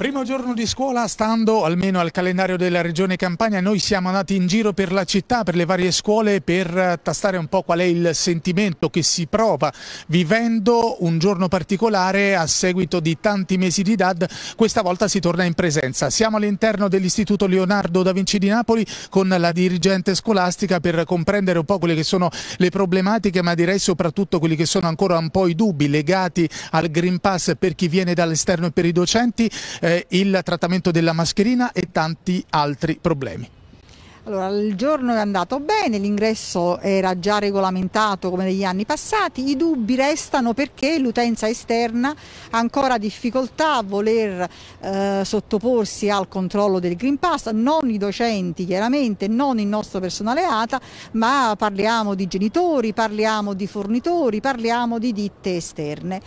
Primo giorno di scuola, stando almeno al calendario della Regione Campania, noi siamo andati in giro per la città, per le varie scuole, per eh, tastare un po' qual è il sentimento che si prova vivendo un giorno particolare a seguito di tanti mesi di DAD. Questa volta si torna in presenza. Siamo all'interno dell'Istituto Leonardo da Vinci di Napoli con la dirigente scolastica per comprendere un po' quelle che sono le problematiche, ma direi soprattutto quelli che sono ancora un po' i dubbi legati al Green Pass per chi viene dall'esterno e per i docenti. Eh, eh, il trattamento della mascherina e tanti altri problemi. Allora, il giorno è andato bene, l'ingresso era già regolamentato come negli anni passati, i dubbi restano perché l'utenza esterna ha ancora difficoltà a voler eh, sottoporsi al controllo del Green Pass, non i docenti chiaramente, non il nostro personale ATA, ma parliamo di genitori, parliamo di fornitori, parliamo di ditte esterne.